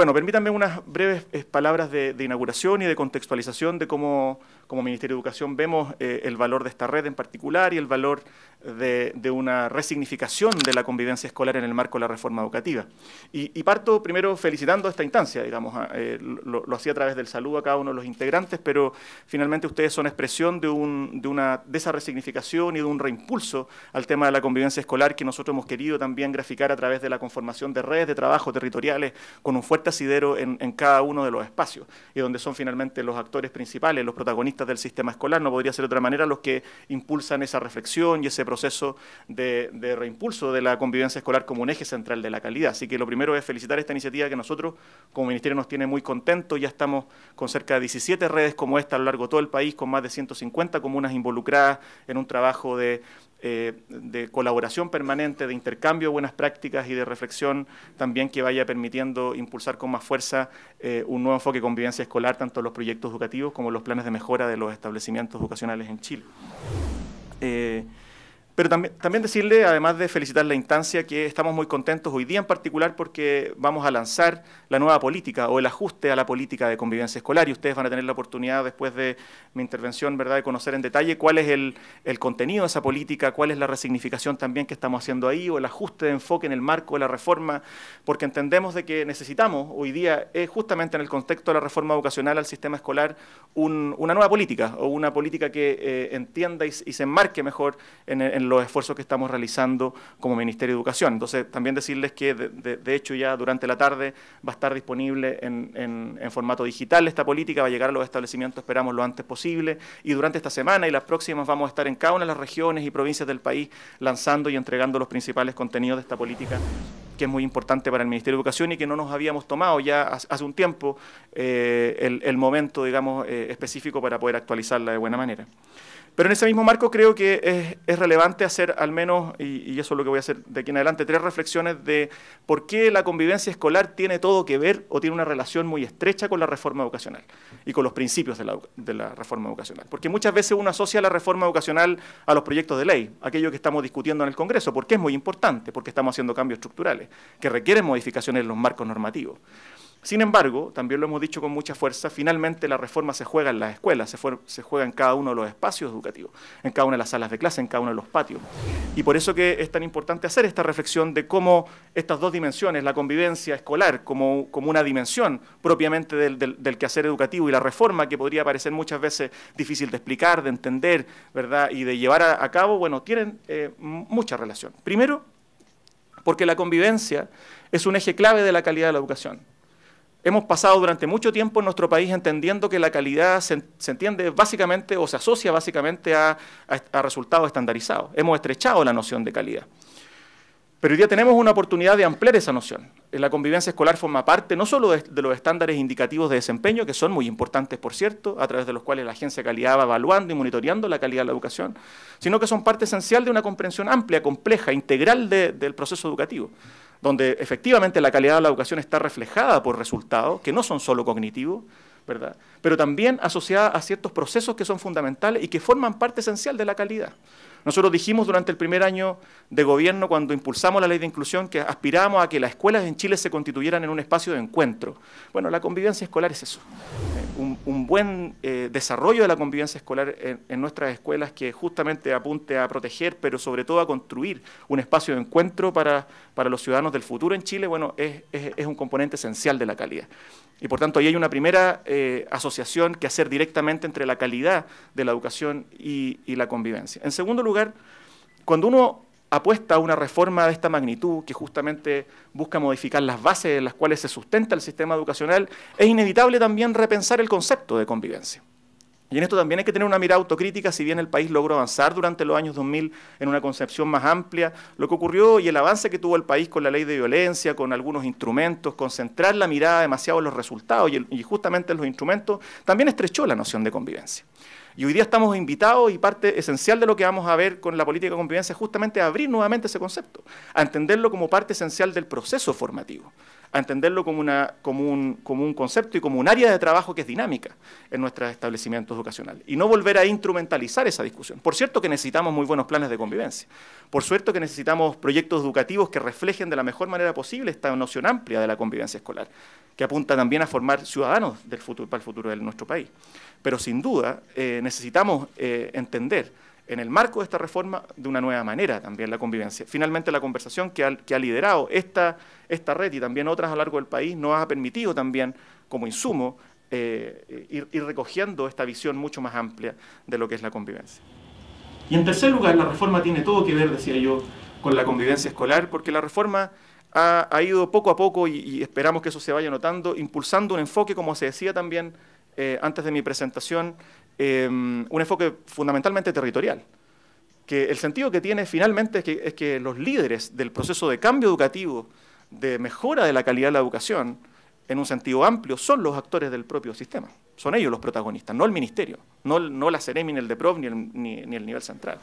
Bueno, permítanme unas breves eh, palabras de, inauguración y de contextualización de cómo, como Ministerio de Educación, vemos eh, el valor de esta red en particular y el valor de, una resignificación de la convivencia escolar en el marco de la reforma educativa. Y, parto primero felicitando a esta instancia, digamos, eh, lo, hacía a través del saludo a cada uno de los integrantes, pero finalmente ustedes son expresión de, una, de esa resignificación y de un reimpulso al tema de la convivencia escolar que nosotros hemos querido también graficar a través de la conformación de redes de trabajo territoriales con un fuerte asidero en, cada uno de los espacios y donde son finalmente los actores principales, los protagonistas del sistema escolar, no podría ser de otra manera, los que impulsan esa reflexión y ese proceso de, de reimpulso de la convivencia escolar como un eje central de la calidad. Así que lo primero es felicitar esta iniciativa que nosotros como Ministerio nos tiene muy contentos, ya estamos con cerca de 17 redes como esta a lo largo de todo el país, con más de 150 comunas involucradas en un trabajo de, eh, de colaboración permanente, de intercambio de buenas prácticas y de reflexión también que vaya permitiendo impulsar con más fuerza eh, un nuevo enfoque de convivencia escolar, tanto los proyectos educativos como los planes de mejora de los establecimientos educacionales en Chile. Eh, pero también, decirle, además de felicitar la instancia, que estamos muy contentos hoy día en particular porque vamos a lanzar la nueva política o el ajuste a la política de convivencia escolar y ustedes van a tener la oportunidad después de mi intervención, ¿verdad?, de conocer en detalle cuál es el, contenido de esa política, cuál es la resignificación también que estamos haciendo ahí o el ajuste de enfoque en el marco de la reforma, porque entendemos de que necesitamos hoy día, eh, justamente en el contexto de la reforma educacional al sistema escolar, una nueva política o una política que eh, entienda y, se enmarque mejor en, en los esfuerzos que estamos realizando como Ministerio de Educación. Entonces, también decirles que, de, hecho, ya durante la tarde va a estar disponible en, en, formato digital esta política, va a llegar a los establecimientos, esperamos, lo antes posible, y durante esta semana y las próximas vamos a estar en cada una de las regiones y provincias del país lanzando y entregando los principales contenidos de esta política que es muy importante para el Ministerio de Educación y que no nos habíamos tomado ya hace un tiempo eh, el, momento, digamos, eh, específico para poder actualizarla de buena manera. Pero en ese mismo marco creo que es, relevante hacer al menos, y, eso es lo que voy a hacer de aquí en adelante, tres reflexiones de por qué la convivencia escolar tiene todo que ver o tiene una relación muy estrecha con la reforma educacional y con los principios de la, de la reforma educacional. Porque muchas veces uno asocia la reforma educacional a los proyectos de ley, aquello que estamos discutiendo en el Congreso, porque es muy importante, porque estamos haciendo cambios estructurales que requieren modificaciones en los marcos normativos. Sin embargo, también lo hemos dicho con mucha fuerza, finalmente la reforma se juega en las escuelas, se, juega en cada uno de los espacios educativos, en cada una de las salas de clase, en cada uno de los patios. Y por eso que es tan importante hacer esta reflexión de cómo estas dos dimensiones, la convivencia escolar como, una dimensión propiamente del, quehacer educativo y la reforma que podría parecer muchas veces difícil de explicar, de entender, ¿verdad? Y de llevar a, cabo, bueno, tienen eh, mucha relación. Primero, porque la convivencia es un eje clave de la calidad de la educación. Hemos pasado durante mucho tiempo en nuestro país entendiendo que la calidad se, entiende básicamente o se asocia básicamente a resultados estandarizados. Hemos estrechado la noción de calidad. Pero hoy día tenemos una oportunidad de ampliar esa noción. La convivencia escolar forma parte no solo de, los estándares indicativos de desempeño, que son muy importantes, por cierto, a través de los cuales la agencia calidad va evaluando y monitoreando la calidad de la educación, sino que son parte esencial de una comprensión amplia, compleja, integral del proceso educativo, donde efectivamente la calidad de la educación está reflejada por resultados que no son solo cognitivos, ¿verdad? pero también asociada a ciertos procesos que son fundamentales y que forman parte esencial de la calidad. Nosotros dijimos durante el primer año de gobierno, cuando impulsamos la ley de inclusión, que aspiramos a que las escuelas en Chile se constituyeran en un espacio de encuentro. Bueno, la convivencia escolar es eso. Eh, un, buen eh, desarrollo de la convivencia escolar en, nuestras escuelas que justamente apunte a proteger, pero sobre todo a construir un espacio de encuentro para, los ciudadanos del futuro en Chile, bueno, es un componente esencial de la calidad. Y por tanto, ahí hay una primera eh, asociación que hacer directamente entre la calidad de la educación y la convivencia. En segundo lugar, cuando uno apuesta a una reforma de esta magnitud que justamente busca modificar las bases en las cuales se sustenta el sistema educacional, es inevitable también repensar el concepto de convivencia. Y en esto también hay que tener una mirada autocrítica, si bien el país logró avanzar durante los años 2000 en una concepción más amplia, lo que ocurrió y el avance que tuvo el país con la ley de violencia, con algunos instrumentos, concentrar la mirada demasiado en los resultados y, justamente en los instrumentos, también estrechó la noción de convivencia. Y hoy día estamos invitados y parte esencial de lo que vamos a ver con la política de convivencia es justamente abrir nuevamente ese concepto, a entenderlo como parte esencial del proceso formativo a entenderlo como, un, concepto y como un área de trabajo que es dinámica en nuestros establecimientos educacionales. Y no volver a instrumentalizar esa discusión. Por cierto que necesitamos muy buenos planes de convivencia. Por cierto que necesitamos proyectos educativos que reflejen de la mejor manera posible esta noción amplia de la convivencia escolar, que apunta también a formar ciudadanos del futuro, para el futuro de nuestro país. Pero sin duda eh, necesitamos eh, entender en el marco de esta reforma de una nueva manera también la convivencia. Finalmente la conversación que ha, liderado esta, esta red y también otras a lo largo del país nos ha permitido también como insumo eh, ir, recogiendo esta visión mucho más amplia de lo que es la convivencia. Y en tercer lugar, la reforma tiene todo que ver, decía yo, con la convivencia escolar, porque la reforma ha, ido poco a poco, y, esperamos que eso se vaya notando, impulsando un enfoque, como se decía también eh, antes de mi presentación, Em, un enfoque fundamentalmente territorial, que el sentido que tiene finalmente es que, los líderes del proceso de cambio educativo, de mejora de la calidad de la educación, en un sentido amplio, son los actores del propio sistema. Son ellos los protagonistas, no el ministerio, no, la CEREMI, ni el DEPROV, ni el, ni, el nivel central.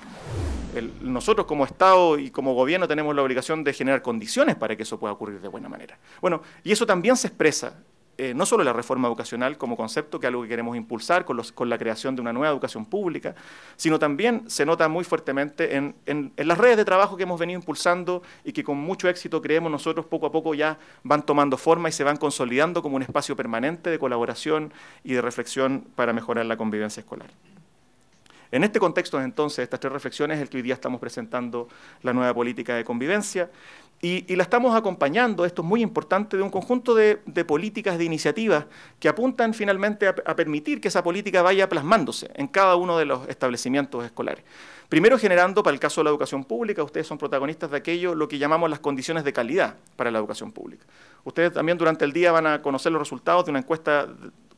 nosotros como Estado y como gobierno tenemos la obligación de generar condiciones para que eso pueda ocurrir de buena manera. Bueno, y eso también se expresa eh, no solo la reforma educacional como concepto, que es algo que queremos impulsar con, la creación de una nueva educación pública, sino también se nota muy fuertemente en, las redes de trabajo que hemos venido impulsando y que con mucho éxito creemos nosotros poco a poco ya van tomando forma y se van consolidando como un espacio permanente de colaboración y de reflexión para mejorar la convivencia escolar. En este contexto, entonces, estas tres reflexiones es el que hoy día estamos presentando la nueva política de convivencia y, la estamos acompañando, esto es muy importante, de un conjunto de, políticas, de iniciativas que apuntan finalmente a, a, permitir que esa política vaya plasmándose en cada uno de los establecimientos escolares. Primero generando, para el caso de la educación pública, ustedes son protagonistas de aquello, lo que llamamos las condiciones de calidad para la educación pública. Ustedes también durante el día van a conocer los resultados de una encuesta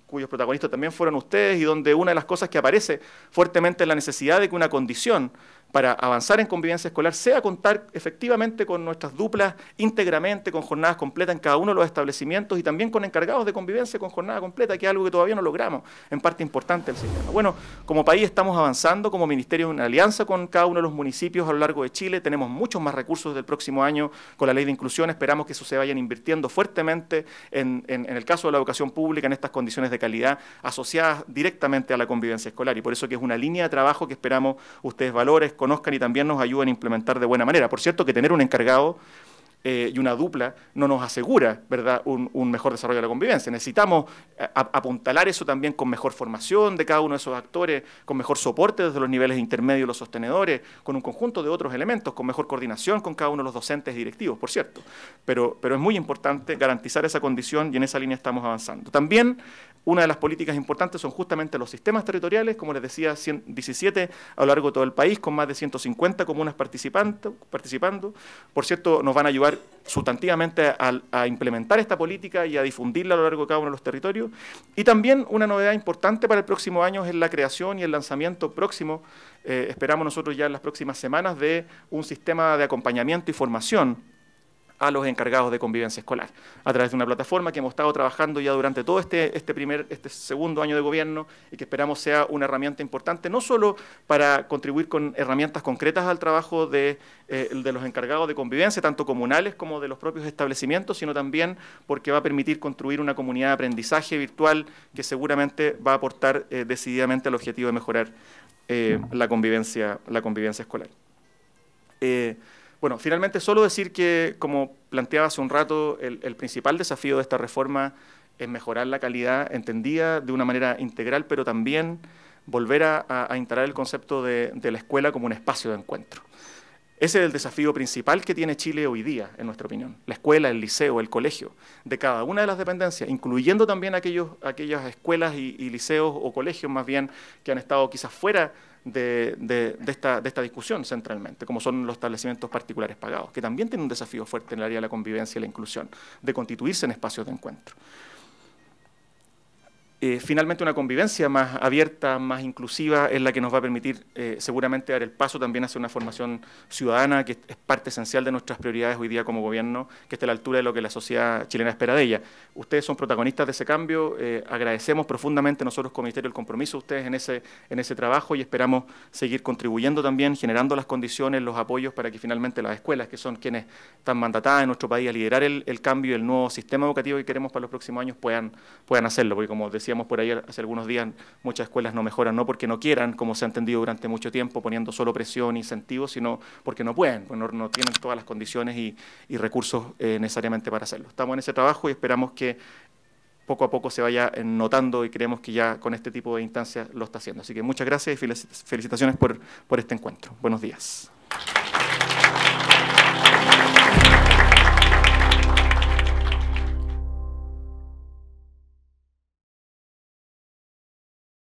cuyos protagonistas también fueron ustedes, y donde una de las cosas que aparece fuertemente es la necesidad de que una condición para avanzar en convivencia escolar sea contar efectivamente con nuestras duplas íntegramente, con jornadas completas en cada uno de los establecimientos y también con encargados de convivencia con jornada completa, que es algo que todavía no logramos, en parte importante del sistema. Bueno, como país estamos avanzando, como ministerio una alianza con cada uno de los municipios a lo largo de Chile, tenemos muchos más recursos del próximo año con la ley de inclusión, esperamos que eso se vayan invirtiendo fuertemente en el caso de la educación pública, en estas condiciones de calidad asociadas directamente a la convivencia escolar. Y por eso que es una línea de trabajo que esperamos ustedes valores, conozcan y también nos ayuden a implementar de buena manera. Por cierto, que tener un encargado eh, y una dupla no nos asegura ¿verdad? Un, mejor desarrollo de la convivencia. Necesitamos eh, apuntalar eso también con mejor formación de cada uno de esos actores, con mejor soporte desde los niveles intermedios, los sostenedores, con un conjunto de otros elementos, con mejor coordinación con cada uno de los docentes y directivos, por cierto. Pero, pero es muy importante garantizar esa condición y en esa línea estamos avanzando. También una de las políticas importantes son justamente los sistemas territoriales, como les decía, 17 a lo largo de todo el país, con más de 150 comunas participando. participando. Por cierto, nos van a ayudar sustantivamente a, implementar esta política y a difundirla a lo largo de cada uno de los territorios. Y también una novedad importante para el próximo año es la creación y el lanzamiento próximo, eh, esperamos nosotros ya en las próximas semanas, de un sistema de acompañamiento y formación a los encargados de convivencia escolar, a través de una plataforma que hemos estado trabajando ya durante todo este, este, primer, este segundo año de gobierno y que esperamos sea una herramienta importante, no solo para contribuir con herramientas concretas al trabajo de, eh, los encargados de convivencia, tanto comunales como de los propios establecimientos, sino también porque va a permitir construir una comunidad de aprendizaje virtual que seguramente va a aportar eh, decididamente al objetivo de mejorar eh, la, convivencia, la convivencia escolar. Bueno, finalmente solo decir que, como planteaba hace un rato, el, principal desafío de esta reforma es mejorar la calidad entendida de una manera integral, pero también volver a, instalar el concepto de la escuela como un espacio de encuentro. Ese es el desafío principal que tiene Chile hoy día, en nuestra opinión. La escuela, el liceo, el colegio, de cada una de las dependencias, incluyendo también aquellos, aquellas escuelas y, liceos o colegios más bien que han estado quizás fuera de, esta, de, esta, discusión centralmente, como son los establecimientos particulares pagados, que también tienen un desafío fuerte en el área de la convivencia y la inclusión, de constituirse en espacios de encuentro. Eh, finalmente una convivencia más abierta, más inclusiva, es la que nos va a permitir eh, seguramente dar el paso también hacia una formación ciudadana, que es parte esencial de nuestras prioridades hoy día como gobierno, que esté a la altura de lo que la sociedad chilena espera de ella. Ustedes son protagonistas de ese cambio, eh, agradecemos profundamente nosotros como Ministerio el compromiso de ustedes en ese, en ese trabajo y esperamos seguir contribuyendo también, generando las condiciones, los apoyos para que finalmente las escuelas, que son quienes están mandatadas en nuestro país a liderar el, cambio y el nuevo sistema educativo que queremos para los próximos años, puedan, puedan hacerlo, porque como decía, decíamos por ahí hace algunos días, muchas escuelas no mejoran, no porque no quieran, como se ha entendido durante mucho tiempo, poniendo solo presión, e incentivos, sino porque no pueden, pues no, tienen todas las condiciones y, recursos eh, necesariamente para hacerlo. Estamos en ese trabajo y esperamos que poco a poco se vaya eh, notando y creemos que ya con este tipo de instancias lo está haciendo. Así que muchas gracias y felicitaciones por, por este encuentro. Buenos días.